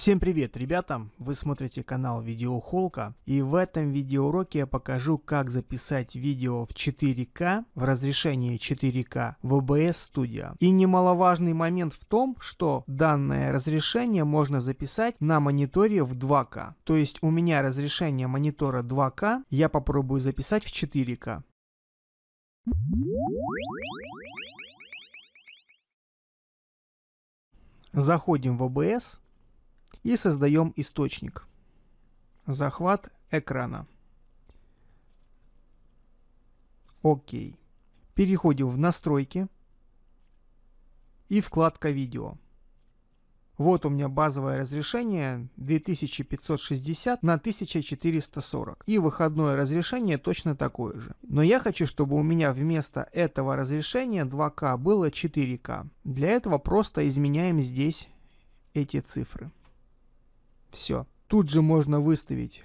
Всем привет, ребята! Вы смотрите канал Видеохолка, и в этом видеоуроке я покажу, как записать видео в 4К в разрешении 4К в OBS Studio. И немаловажный момент в том, что данное разрешение можно записать на мониторе в 2К. То есть у меня разрешение монитора 2К, я попробую записать в 4К. Заходим в OBS и создаем источник. Захват экрана. Окей. Переходим в настройки и вкладка видео. Вот у меня базовое разрешение 2560 на 1440 и выходное разрешение точно такое же. Но я хочу, чтобы у меня вместо этого разрешения 2К было 4К. Для этого просто изменяем здесь эти цифры. Все. Тут же можно выставить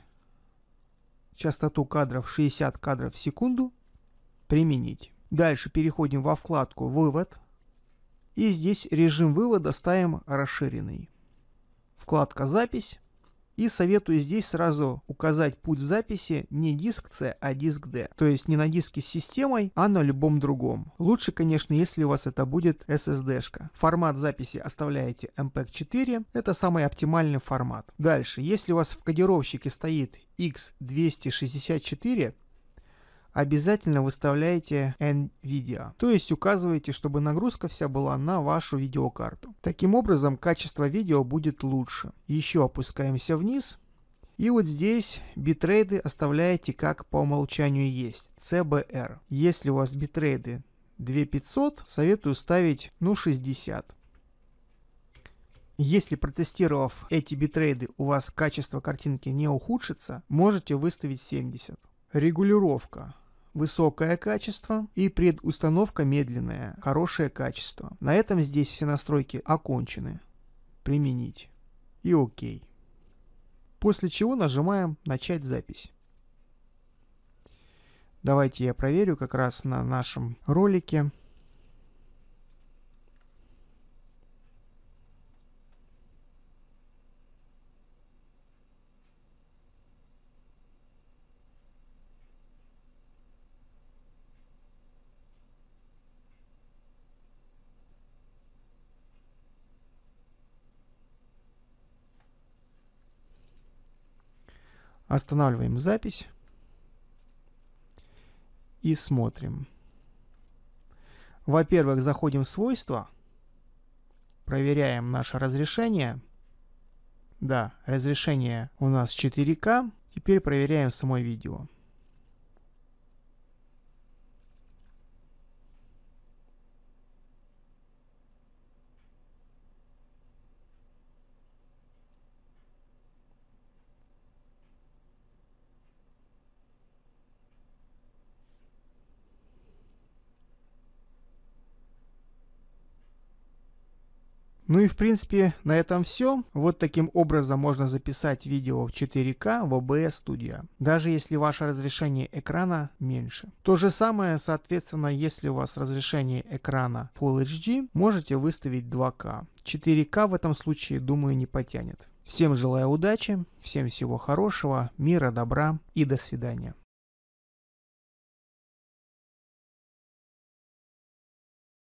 частоту кадров 60 кадров в секунду. Применить. Дальше переходим во вкладку «Вывод». И здесь режим вывода ставим расширенный. Вкладка «Запись». И советую здесь сразу указать путь записи не диск C, а диск D. То есть не на диске с системой, а на любом другом. Лучше, конечно, если у вас это будет SSD-шка. Формат записи оставляете MPEG-4. Эм это самый оптимальный формат. Дальше, если у вас в кодировщике стоит X264, обязательно выставляете NVIDIA, то есть указываете, чтобы нагрузка вся была на вашу видеокарту. Таким образом, качество видео будет лучше. Еще опускаемся вниз. И вот здесь битрейды оставляете как по умолчанию есть, CBR. Если у вас битрейды 2500, советую ставить ну 60. Если протестировав эти битрейды у вас качество картинки не ухудшится, можете выставить 70. Регулировка высокое качество и предустановка медленная, хорошее качество. На этом здесь все настройки окончены. Применить. И ОК. После чего нажимаем «Начать запись». Давайте я проверю как раз на нашем ролике. Останавливаем запись и смотрим. Во-первых, заходим в свойства, проверяем наше разрешение. Да, разрешение у нас 4К. Теперь проверяем само видео. Ну и в принципе на этом все. Вот таким образом можно записать видео в 4К в OBS а Studio, даже если ваше разрешение экрана меньше. То же самое, соответственно, если у вас разрешение экрана Full HD, можете выставить 2К. 4К в этом случае, думаю, не потянет. Всем желаю удачи, всем всего хорошего, мира, добра и до свидания.